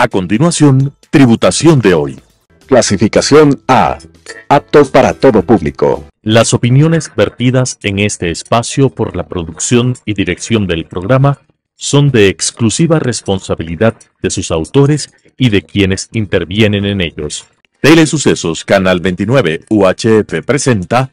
A continuación, tributación de hoy. Clasificación A. Apto para todo público. Las opiniones vertidas en este espacio por la producción y dirección del programa son de exclusiva responsabilidad de sus autores y de quienes intervienen en ellos. Telesucesos Canal 29 UHF presenta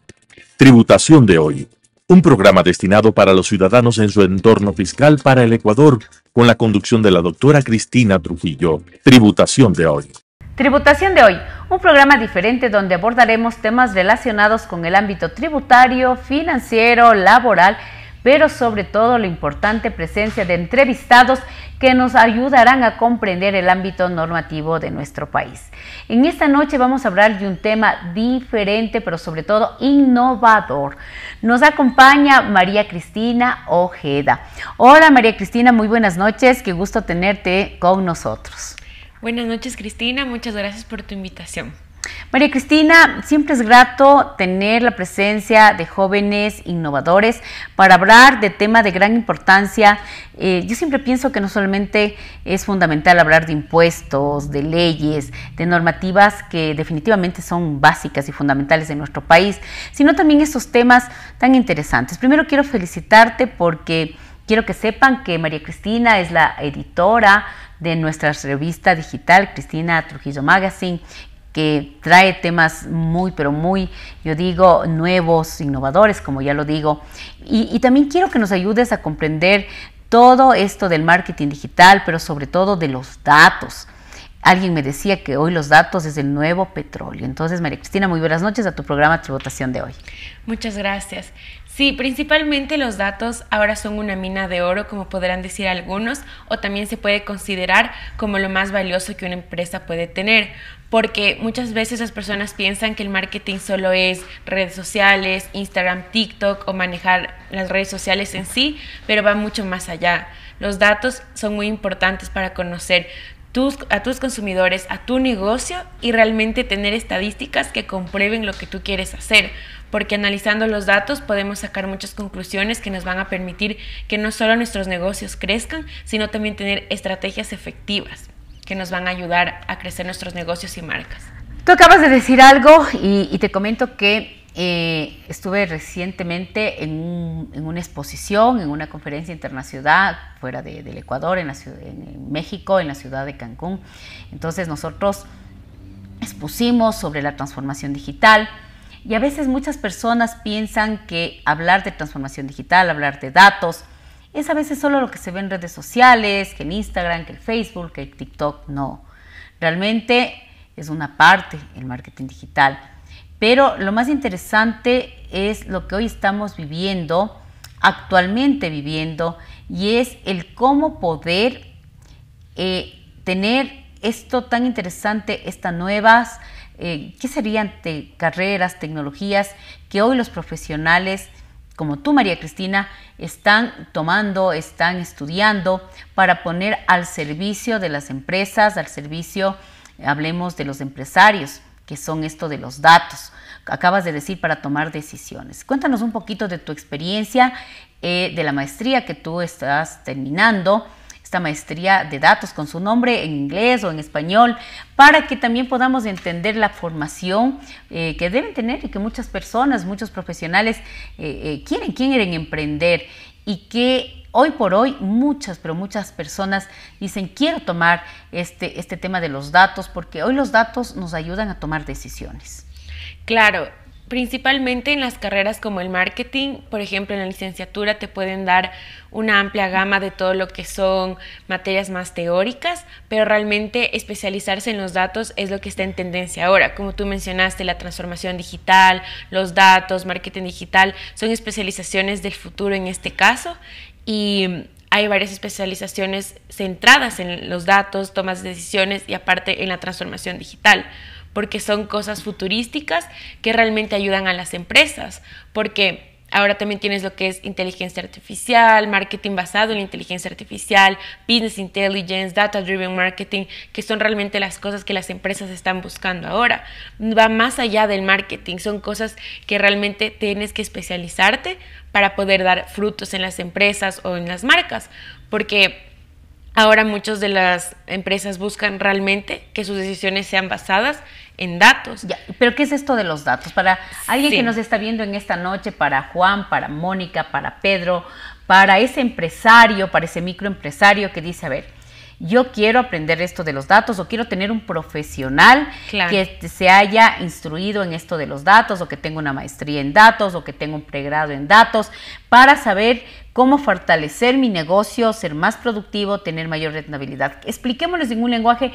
Tributación de hoy un programa destinado para los ciudadanos en su entorno fiscal para el Ecuador, con la conducción de la doctora Cristina Trujillo. Tributación de hoy. Tributación de hoy, un programa diferente donde abordaremos temas relacionados con el ámbito tributario, financiero, laboral pero sobre todo la importante presencia de entrevistados que nos ayudarán a comprender el ámbito normativo de nuestro país. En esta noche vamos a hablar de un tema diferente, pero sobre todo innovador. Nos acompaña María Cristina Ojeda. Hola María Cristina, muy buenas noches, qué gusto tenerte con nosotros. Buenas noches Cristina, muchas gracias por tu invitación. María Cristina, siempre es grato tener la presencia de jóvenes innovadores para hablar de temas de gran importancia. Eh, yo siempre pienso que no solamente es fundamental hablar de impuestos, de leyes, de normativas que definitivamente son básicas y fundamentales en nuestro país, sino también estos temas tan interesantes. Primero quiero felicitarte porque... Quiero que sepan que María Cristina es la editora de nuestra revista digital Cristina Trujillo Magazine que trae temas muy, pero muy, yo digo, nuevos, innovadores, como ya lo digo. Y, también quiero que nos ayudes a comprender todo esto del marketing digital, pero sobre todo de los datos. Alguien me decía que hoy los datos es el nuevo petróleo. Entonces, María Cristina, muy buenas noches a tu programa Tributación de hoy. Muchas gracias. Sí, principalmente los datos ahora son una mina de oro, como podrán decir algunos, o también se puede considerar como lo más valioso que una empresa puede tener, porque muchas veces las personas piensan que el marketing solo es redes sociales, Instagram, TikTok o manejar las redes sociales en sí, pero va mucho más allá. Los datos son muy importantes para conocer a tus consumidores, a tu negocio y realmente tener estadísticas que comprueben lo que tú quieres hacer porque analizando los datos podemos sacar muchas conclusiones que nos van a permitir que no solo nuestros negocios crezcan, sino también tener estrategias efectivas que nos van a ayudar a crecer nuestros negocios y marcas. Tú acabas de decir algo y, te comento que eh, estuve recientemente en, una exposición, en una conferencia internacional fuera del Ecuador, en, la ciudad, en México, en la ciudad de Cancún. Entonces nosotros expusimos sobre la transformación digital, y a veces muchas personas piensan que hablar de transformación digital, hablar de datos, es a veces solo lo que se ve en redes sociales, que en Instagram, que en Facebook, que en TikTok. No, realmente es una parte el marketing digital. Pero lo más interesante es lo que hoy estamos viviendo, actualmente viviendo, y es el cómo poder eh, tener esto tan interesante, estas nuevas eh, ¿qué serían carreras, tecnologías que hoy los profesionales como tú, María Cristina, están tomando, están estudiando para poner al servicio de las empresas, al servicio, hablemos de los empresarios, que son esto de los datos, acabas de decir, para tomar decisiones. Cuéntanos un poquito de tu experiencia, eh, de la maestría que tú estás terminando esta maestría de datos con su nombre en inglés o en español, para que también podamos entender la formación eh, que deben tener y que muchas personas, muchos profesionales eh, eh, quieren, quieren emprender y que hoy por hoy muchas, pero muchas personas dicen, quiero tomar este, este tema de los datos, porque hoy los datos nos ayudan a tomar decisiones. Claro, principalmente en las carreras como el marketing, por ejemplo, en la licenciatura te pueden dar una amplia gama de todo lo que son materias más teóricas, pero realmente especializarse en los datos es lo que está en tendencia ahora. Como tú mencionaste, la transformación digital, los datos, marketing digital, son especializaciones del futuro en este caso y hay varias especializaciones centradas en los datos, tomas de decisiones y aparte en la transformación digital porque son cosas futurísticas que realmente ayudan a las empresas, porque Ahora también tienes lo que es inteligencia artificial, marketing basado en inteligencia artificial, business intelligence, data driven marketing, que son realmente las cosas que las empresas están buscando ahora. Va más allá del marketing, son cosas que realmente tienes que especializarte para poder dar frutos en las empresas o en las marcas, porque ahora muchas de las empresas buscan realmente que sus decisiones sean basadas en datos. pero ¿qué es esto de los datos? Para alguien que nos está viendo en esta noche, para Juan, para Mónica, para Pedro, para ese empresario, para ese microempresario que dice, a ver, yo quiero aprender esto de los datos o quiero tener un profesional que se haya instruido en esto de los datos o que tenga una maestría en datos o que tenga un pregrado en datos para saber cómo fortalecer mi negocio, ser más productivo, tener mayor rentabilidad. Expliquémosles en un lenguaje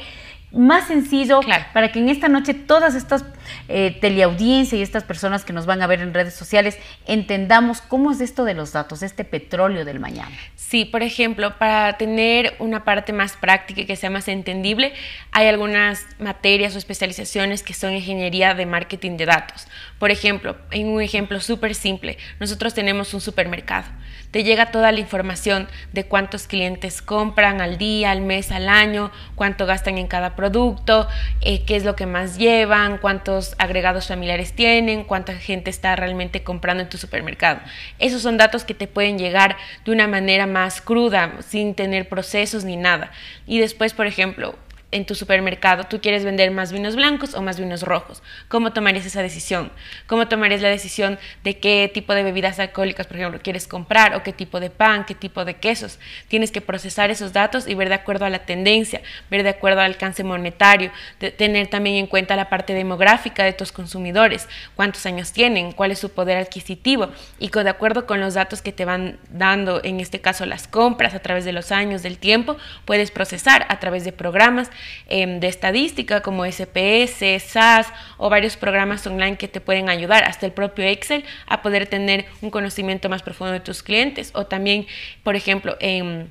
más sencillo para que en esta noche todas estas eh, teleaudiencias y estas personas que nos van a ver en redes sociales entendamos cómo es esto de los datos, este petróleo del mañana. Sí, por ejemplo, para tener una parte más práctica y que sea más entendible, hay algunas materias o especializaciones que son ingeniería de marketing de datos. Por ejemplo, en un ejemplo súper simple, nosotros tenemos un supermercado. Te llega toda la información de cuántos clientes compran al día, al mes, al año, cuánto gastan en cada producto, eh, qué es lo que más llevan, cuántos agregados familiares tienen, cuánta gente está realmente comprando en tu supermercado. Esos son datos que te pueden llegar de una manera más cruda, sin tener procesos ni nada. Y después, por ejemplo, en tu supermercado tú quieres vender más vinos blancos o más vinos rojos. ¿Cómo tomarías esa decisión? ¿Cómo tomarías la decisión de qué tipo de bebidas alcohólicas, por ejemplo, quieres comprar o qué tipo de pan, qué tipo de quesos? Tienes que procesar esos datos y ver de acuerdo a la tendencia, ver de acuerdo al alcance monetario, tener también en cuenta la parte demográfica de tus consumidores, cuántos años tienen, cuál es su poder adquisitivo y de acuerdo con los datos que te van dando, en este caso las compras a través de los años, del tiempo, puedes procesar a través de programas Em, de estadística como SPS, SAS o varios programas online que te pueden ayudar, hasta el propio Excel, a poder tener un conocimiento más profundo de tus clientes o también, por ejemplo, en em,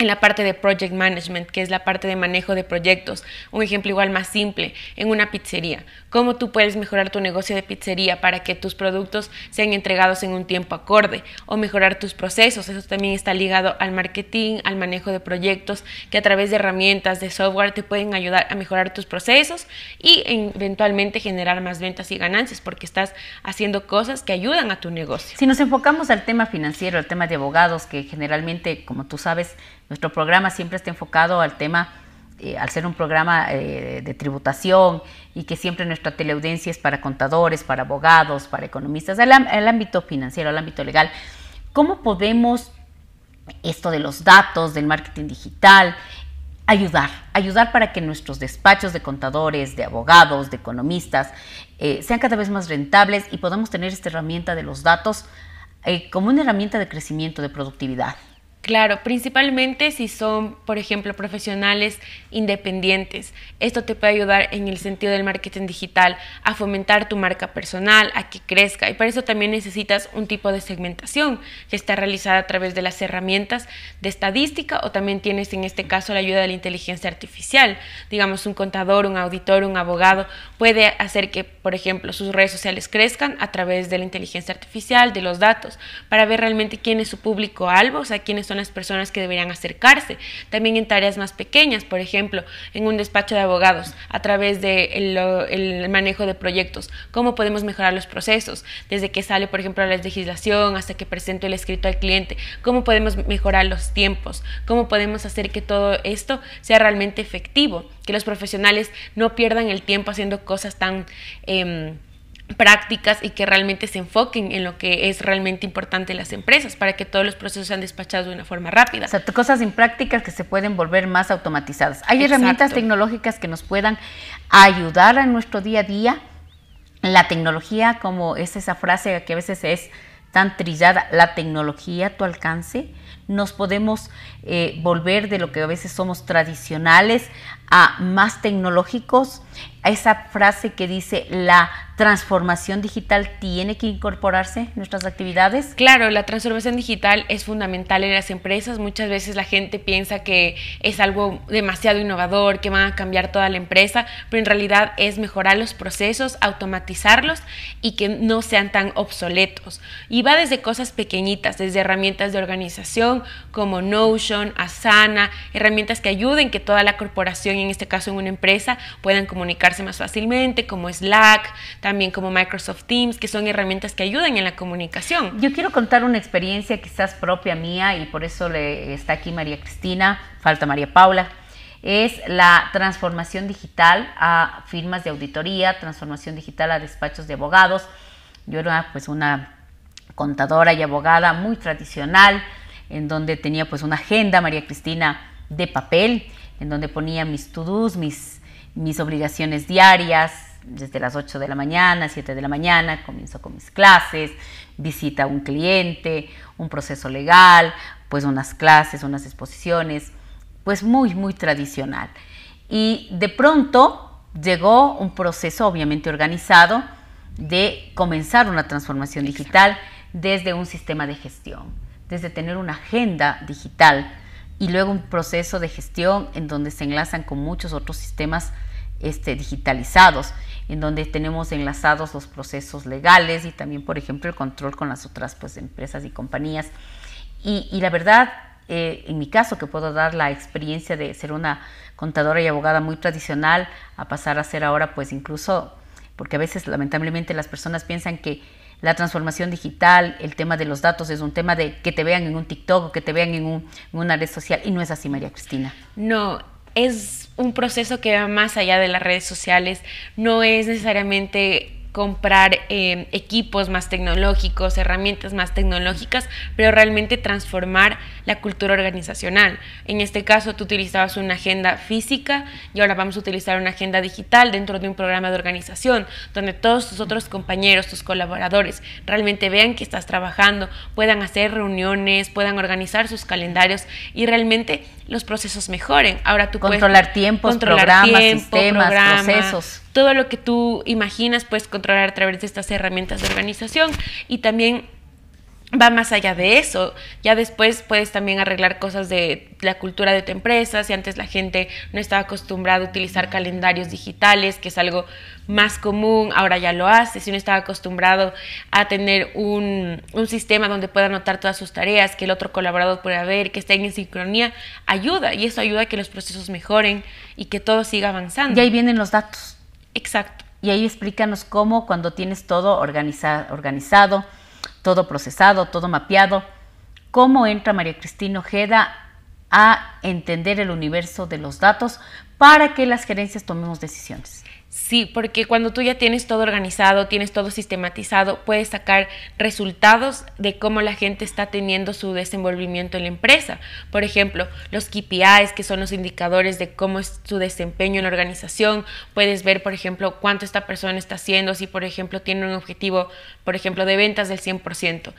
en la parte de project management, que es la parte de manejo de proyectos. Un ejemplo igual más simple, en una pizzería. ¿Cómo tú puedes mejorar tu negocio de pizzería para que tus productos sean entregados en un tiempo acorde o mejorar tus procesos? Eso también está ligado al marketing, al manejo de proyectos, que a través de herramientas, de software te pueden ayudar a mejorar tus procesos y eventualmente generar más ventas y ganancias porque estás haciendo cosas que ayudan a tu negocio. Si nos enfocamos al tema financiero, al tema de abogados, que generalmente, como tú sabes, nuestro programa siempre está enfocado al tema, eh, al ser un programa eh, de tributación y que siempre nuestra teleaudiencia es para contadores, para abogados, para economistas, al ámbito financiero, al ámbito legal. ¿Cómo podemos esto de los datos, del marketing digital, ayudar, ayudar para que nuestros despachos de contadores, de abogados, de economistas eh, sean cada vez más rentables y podamos tener esta herramienta de los datos como una herramienta de crecimiento, de productividad. Claro, principalmente si son, por ejemplo, profesionales independientes. Esto te puede ayudar en el sentido del marketing digital a fomentar tu marca personal, a que crezca. Y para eso también necesitas un tipo de segmentación que está realizada a través de las herramientas de estadística o también tienes en este caso la ayuda de la inteligencia artificial. Digamos, un contador, un auditor, un abogado puede hacer que, por ejemplo, sus redes sociales crezcan a través de la inteligencia artificial, de los datos, para ver realmente quién es su público alvo, o sea, quién es son las personas que deberían acercarse. También en tareas más pequeñas, por ejemplo, en un despacho de abogados, a través del manejo de proyectos, cómo podemos mejorar los procesos, desde que sale, por ejemplo, la legislación hasta que presento el escrito al cliente, cómo podemos mejorar los tiempos, cómo podemos hacer que todo esto sea realmente efectivo, que los profesionales no pierdan el tiempo haciendo cosas tan... Em, prácticas y que realmente se enfoquen en lo que es realmente importante en las empresas para que todos los procesos sean despachados de una forma rápida. O sea, cosas imprácticas que se pueden volver más automatizadas. Hay herramientas tecnológicas que nos puedan ayudar en nuestro día a día. La tecnología, como es esa frase que a veces es tan trillada, la tecnología a tu alcance, nos podemos eh, volver de lo que a veces somos tradicionales a más tecnológicos a esa frase que dice la transformación digital tiene que incorporarse en nuestras actividades? Claro, la transformación digital es fundamental en las empresas. Muchas veces la gente piensa que es algo demasiado innovador, que van a cambiar toda la empresa, pero en realidad es mejorar los procesos, automatizarlos y que no sean tan obsoletos. Y va desde cosas pequeñitas, desde herramientas de organización como Notion, Asana, herramientas que ayuden que toda la corporación, en este caso en una empresa, puedan comunicar más fácilmente, como Slack, también como Microsoft Teams, que son herramientas que ayudan en la comunicación. Yo quiero contar una experiencia quizás propia mía y por eso le, está aquí María Cristina, falta María Paula es la transformación digital a firmas de auditoría, transformación digital a despachos de abogados. Yo era pues una contadora y abogada muy tradicional, en donde tenía pues una agenda, María Cristina, de papel, en donde ponía mis to-dos, mis mis obligaciones diarias, desde las 8 de la mañana, 7 de la mañana, comienzo con mis clases, visita a un cliente, un proceso legal, pues unas clases, unas exposiciones, pues muy, muy tradicional. Y de pronto llegó un proceso obviamente organizado de comenzar una transformación digital desde un sistema de gestión, desde tener una agenda digital y luego un proceso de gestión en donde se enlazan con muchos otros sistemas este, digitalizados, en donde tenemos enlazados los procesos legales y también, por ejemplo, el control con las otras pues, empresas y compañías. Y, la verdad, eh, en mi caso, que puedo dar la experiencia de ser una contadora y abogada muy tradicional a pasar a ser ahora, pues incluso, porque a veces lamentablemente las personas piensan que la transformación digital, el tema de los datos es un tema de que te vean en un TikTok o que te vean en, en una red social y no es así, María Cristina. No, es un proceso que va más allá de las redes sociales, no es necesariamente comprar eh, equipos más tecnológicos, herramientas más tecnológicas, pero realmente transformar la cultura organizacional. En este caso, tú utilizabas una agenda física y ahora vamos a utilizar una agenda digital dentro de un programa de organización, donde todos tus otros compañeros, tus colaboradores, realmente vean que estás trabajando, puedan hacer reuniones, puedan organizar sus calendarios y realmente los procesos mejoren. Ahora tú controlar tiempos, programas, tiempo, sistemas, procesos todo lo que tú imaginas puedes controlar a través de estas herramientas de organización y también va más allá de eso. Ya después puedes también arreglar cosas de la cultura de tu empresa, si antes la gente no estaba acostumbrada a utilizar calendarios digitales, que es algo más común, ahora ya lo hace, si no estaba acostumbrado a tener un, un sistema donde pueda anotar todas sus tareas, que el otro colaborador pueda ver, que estén en sincronía, ayuda y eso ayuda a que los procesos mejoren y que todo siga avanzando. Y ahí vienen los datos. Exacto. Y ahí explícanos cómo cuando tienes todo organizado, todo procesado, todo mapeado, cómo entra María Cristina Ojeda a entender el universo de los datos para que las gerencias tomemos decisiones. Sí, porque cuando tú ya tienes todo organizado, tienes todo sistematizado, puedes sacar resultados de cómo la gente está teniendo su desenvolvimiento en la empresa. Por ejemplo, los KPIs, que son los indicadores de cómo es su desempeño en la organización. Puedes ver, por ejemplo, cuánto esta persona está haciendo, si, por ejemplo, tiene un objetivo, por ejemplo, de ventas del 100%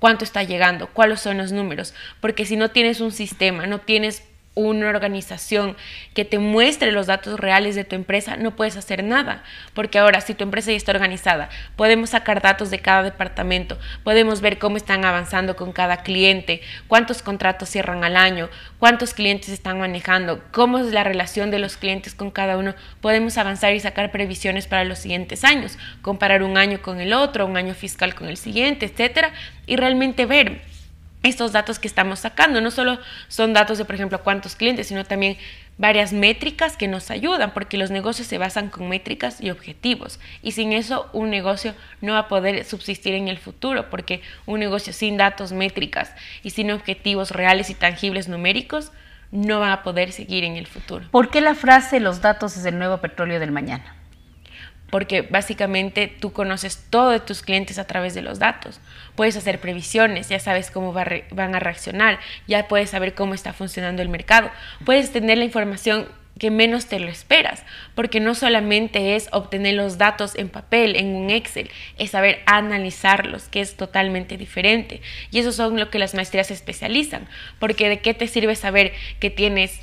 cuánto está llegando, cuáles son los números, porque si no tienes un sistema, no tienes una organización que te muestre los datos reales de tu empresa, no puedes hacer nada. Porque ahora, si tu empresa ya está organizada, podemos sacar datos de cada departamento, podemos ver cómo están avanzando con cada cliente, cuántos contratos cierran al año, cuántos clientes están manejando, cómo es la relación de los clientes con cada uno. Podemos avanzar y sacar previsiones para los siguientes años, comparar un año con el otro, un año fiscal con el siguiente, etcétera, y realmente ver estos datos que estamos sacando. No solo son datos de, por ejemplo, cuántos clientes, sino también varias métricas que nos ayudan, porque los negocios se basan con métricas y objetivos. Y sin eso un negocio no va a poder subsistir en el futuro, porque un negocio sin datos, métricas y sin objetivos reales y tangibles numéricos no va a poder seguir en el futuro. ¿Por qué la frase los datos es el nuevo petróleo del mañana? porque básicamente tú conoces todo de tus clientes a través de los datos. Puedes hacer previsiones, ya sabes cómo van a reaccionar, ya puedes saber cómo está funcionando el mercado, puedes tener la información que menos te lo esperas, porque no solamente es obtener los datos en papel, en un Excel, es saber analizarlos, que es totalmente diferente. Y eso son lo que las maestrías especializan, porque de qué te sirve saber que tienes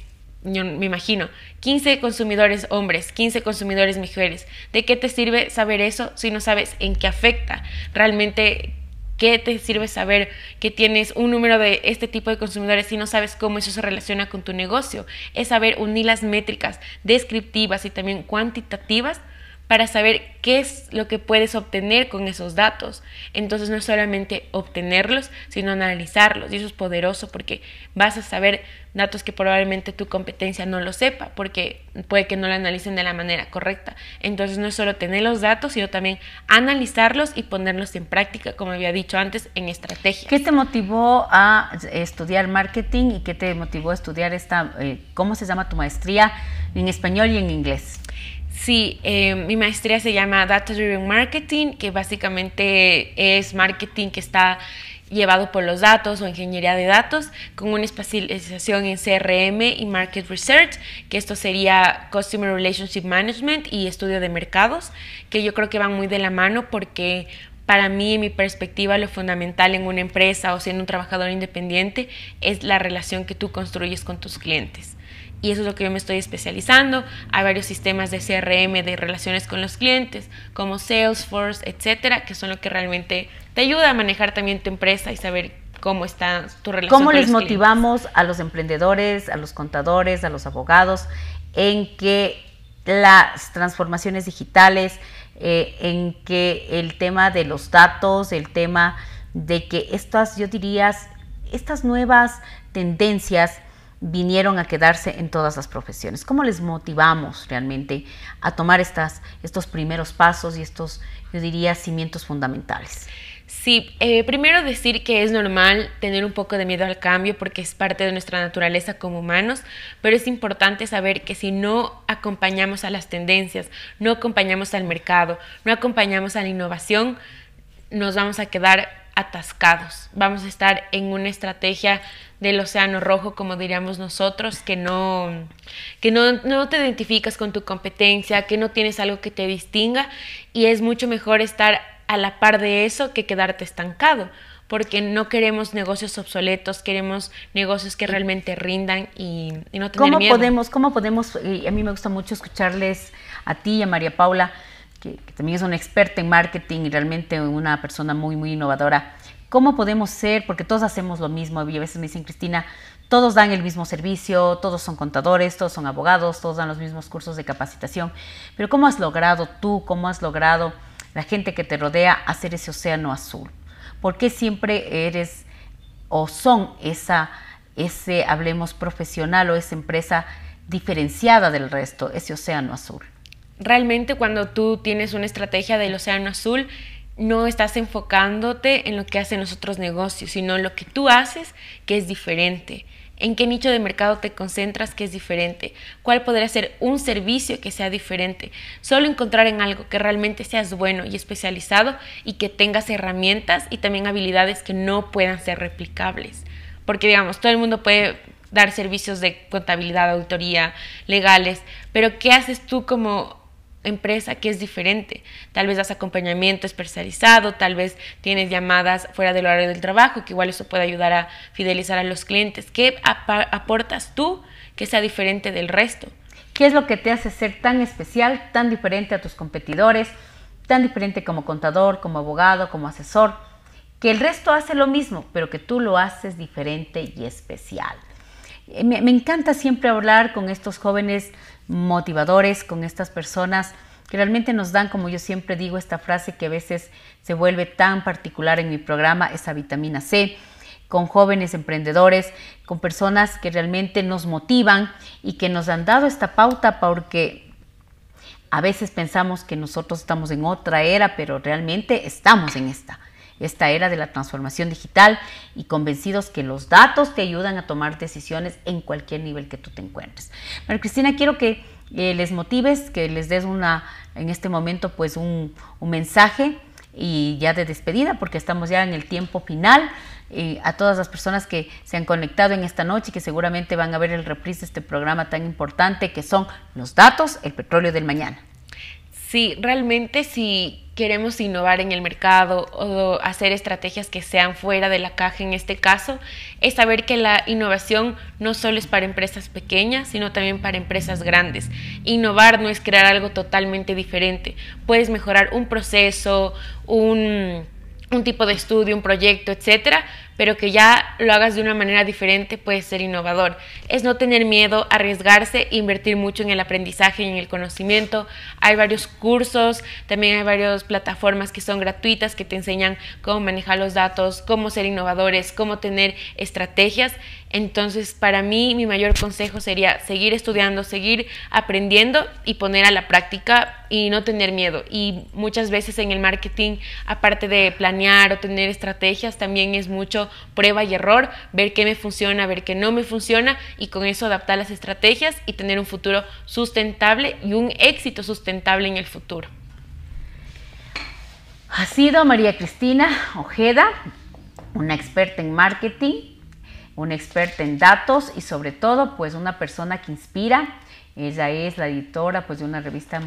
yo me imagino, 15 consumidores hombres, 15 consumidores mujeres. ¿De qué te sirve saber eso si no sabes en qué afecta? Realmente, ¿qué te sirve saber que tienes un número de este tipo de consumidores si no sabes cómo eso se relaciona con tu negocio? Es saber unir las métricas descriptivas y también cuantitativas para saber qué es lo que puedes obtener con esos datos. Entonces no es solamente obtenerlos, sino analizarlos. Y eso es poderoso porque vas a saber datos que probablemente tu competencia no lo sepa, porque puede que no lo analicen de la manera correcta. Entonces no es solo tener los datos, sino también analizarlos y ponerlos en práctica, como había dicho antes, en estrategia. ¿Qué te motivó a estudiar marketing y qué te motivó a estudiar esta, eh, cómo se llama tu maestría en español y en inglés? Sí, eh, mi maestría se llama Data Driven Marketing, que básicamente es marketing que está llevado por los datos o ingeniería de datos, con una especialización en CRM y Market Research, que esto sería Customer Relationship Management y estudio de mercados, que yo creo que van muy de la mano porque para mí, en mi perspectiva, lo fundamental en una empresa o siendo un trabajador independiente es la relación que tú construyes con tus clientes y eso es lo que yo me estoy especializando. Hay varios sistemas de CRM, de relaciones con los clientes, como Salesforce, etcétera, que son lo que realmente te ayuda a manejar también tu empresa y saber cómo está tu relación. ¿Cómo les motivamos a los emprendedores, a los contadores, a los abogados, en que las transformaciones digitales, eh, en que el tema de los datos, el tema de que estas, yo diría, estas nuevas tendencias vinieron a quedarse en todas las profesiones? ¿Cómo les motivamos realmente a tomar estas, estos primeros pasos y estos, yo diría, cimientos fundamentales? Sí, eh, primero decir que es normal tener un poco de miedo al cambio porque es parte de nuestra naturaleza como humanos, pero es importante saber que si no acompañamos a las tendencias, no acompañamos al mercado, no acompañamos a la innovación, nos vamos a quedar atascados. Vamos a estar en una estrategia del océano rojo, como diríamos nosotros, que no, que no, no te identificas con tu competencia, que no tienes algo que te distinga y es mucho mejor estar a la par de eso que quedarte estancado porque no queremos negocios obsoletos, queremos negocios que realmente rindan y, no tener ¿Cómo Podemos, ¿Cómo podemos, y eh, a mí me gusta mucho escucharles a ti y a María Paula, que, también es una experta en marketing y realmente una persona muy, muy innovadora. ¿Cómo podemos ser? Porque todos hacemos lo mismo. a veces me dicen, Cristina, todos dan el mismo servicio, todos son contadores, todos son abogados, todos dan los mismos cursos de capacitación. Pero ¿cómo has logrado tú, cómo has logrado la gente que te rodea hacer ese océano azul? ¿Por qué siempre eres o son esa, ese, hablemos, profesional o esa empresa diferenciada del resto, ese océano azul? realmente cuando tú tienes una estrategia del océano azul, no estás enfocándote en lo que hacen los otros negocios, sino en lo que tú haces que es diferente. ¿En qué nicho de mercado te concentras que es diferente? ¿Cuál podría ser un servicio que sea diferente? Solo encontrar en algo que realmente seas bueno y especializado y que tengas herramientas y también habilidades que no puedan ser replicables. Porque digamos, todo el mundo puede dar servicios de contabilidad, auditoría, legales, pero ¿qué haces tú como empresa que es diferente. Tal vez das acompañamiento especializado, tal vez tienes llamadas fuera del horario del trabajo, que igual eso puede ayudar a fidelizar a los clientes. ¿Qué aportas tú que sea diferente del resto? ¿Qué es lo que te hace ser tan especial, tan diferente a tus competidores, tan diferente como contador, como abogado, como asesor? Que el resto hace lo mismo, pero que tú lo haces diferente y especial. Eh, me, me encanta siempre hablar con estos jóvenes motivadores con estas personas que realmente nos dan, como yo siempre digo, esta frase que a veces se vuelve tan particular en mi programa, esa vitamina C, con jóvenes emprendedores, con personas que realmente nos motivan y que nos han dado esta pauta porque a veces pensamos que nosotros estamos en otra era, pero realmente estamos en esta esta era de la transformación digital y convencidos que los datos te ayudan a tomar decisiones en cualquier nivel que tú te encuentres. Pero Cristina, quiero que eh, les motives, que les des una, en este momento, pues un, mensaje y ya de despedida, porque estamos ya en el tiempo final. a todas las personas que se han conectado en esta noche y que seguramente van a ver el reprise de este programa tan importante que son los datos, el petróleo del mañana. Sí, realmente si queremos innovar en el mercado o hacer estrategias que sean fuera de la caja en este caso, es saber que la innovación no solo es para empresas pequeñas, sino también para empresas grandes. Innovar no es crear algo totalmente diferente. Puedes mejorar un proceso, un, tipo de estudio, un proyecto, etc., pero que ya lo hagas de una manera diferente puede ser innovador. Es no tener miedo, arriesgarse, invertir mucho en el aprendizaje y en el conocimiento. Hay varios cursos, también hay varias plataformas que son gratuitas que te enseñan cómo manejar los datos, cómo ser innovadores, cómo tener estrategias. Entonces, para mí, mi mayor consejo sería seguir estudiando, seguir aprendiendo y poner a la práctica y no tener miedo. Y muchas veces en el marketing, aparte de planear o tener estrategias, también es mucho prueba y error, ver qué me funciona, ver qué no me funciona y con eso adaptar las estrategias y tener un futuro sustentable y un éxito sustentable en el futuro. Ha sido María Cristina Ojeda, una experta en marketing, una experta en datos y sobre todo pues una persona que inspira. Ella es la editora pues de una revista,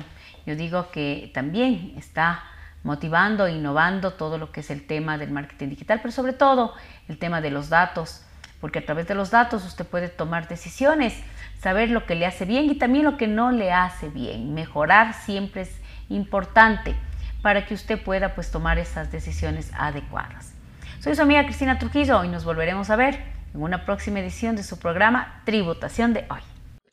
yo digo que también está motivando, innovando todo lo que es el tema del marketing digital, pero sobre todo el tema de los datos, porque a través de los datos usted puede tomar decisiones, saber lo que le hace bien y también lo que no le hace bien. Mejorar siempre es importante para que usted pueda pues tomar esas decisiones adecuadas. Soy su amiga Cristina Trujillo y nos volveremos a ver en una próxima edición de su programa Tributación de hoy.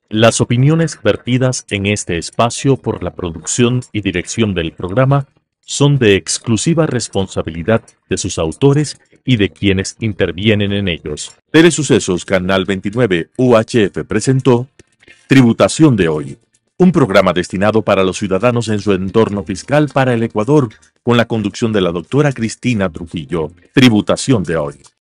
Las opiniones vertidas en este espacio por la producción y dirección del programa son de exclusiva responsabilidad de sus autores y de quienes intervienen en ellos. sucesos. Canal 29 UHF presentó Tributación de hoy, un programa destinado para los ciudadanos en su entorno fiscal para el Ecuador, con la conducción de la doctora Cristina Trujillo. Tributación de hoy.